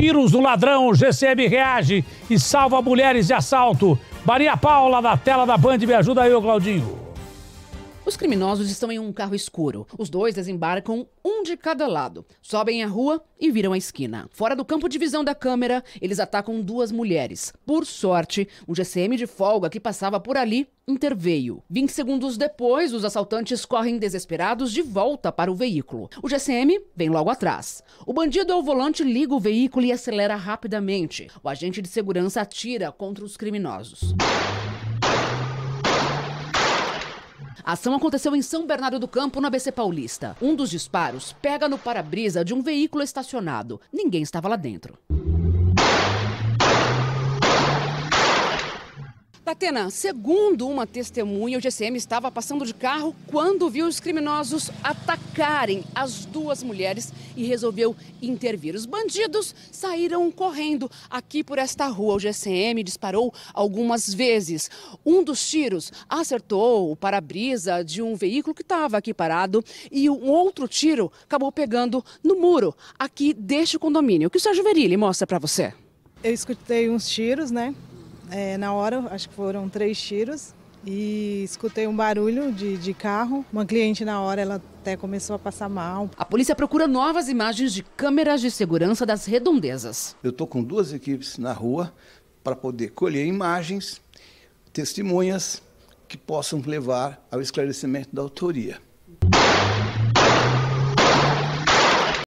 Tiros do ladrão, GCM reage e salva mulheres de assalto. Maria Paula, da tela da Band, me ajuda aí, ô Claudinho. Os criminosos estão em um carro escuro. Os dois desembarcam, um de cada lado. Sobem a rua e viram a esquina. Fora do campo de visão da câmera, eles atacam duas mulheres. Por sorte, um GCM de folga que passava por ali interveio. 20 segundos depois, os assaltantes correm desesperados de volta para o veículo. O GCM vem logo atrás. O bandido ao volante liga o veículo e acelera rapidamente. O agente de segurança atira contra os criminosos. A ação aconteceu em São Bernardo do Campo, na BC Paulista. Um dos disparos pega no para-brisa de um veículo estacionado. Ninguém estava lá dentro. Tatena, segundo uma testemunha, o GCM estava passando de carro quando viu os criminosos atacarem as duas mulheres e resolveu intervir. Os bandidos saíram correndo aqui por esta rua. O GCM disparou algumas vezes. Um dos tiros acertou o para-brisa de um veículo que estava aqui parado e um outro tiro acabou pegando no muro aqui deste condomínio. O que o Sérgio Verilli mostra para você? Eu escutei uns tiros, né? É, na hora, acho que foram três tiros e escutei um barulho de, de carro. Uma cliente na hora, ela até começou a passar mal. A polícia procura novas imagens de câmeras de segurança das redondezas. Eu estou com duas equipes na rua para poder colher imagens, testemunhas que possam levar ao esclarecimento da autoria.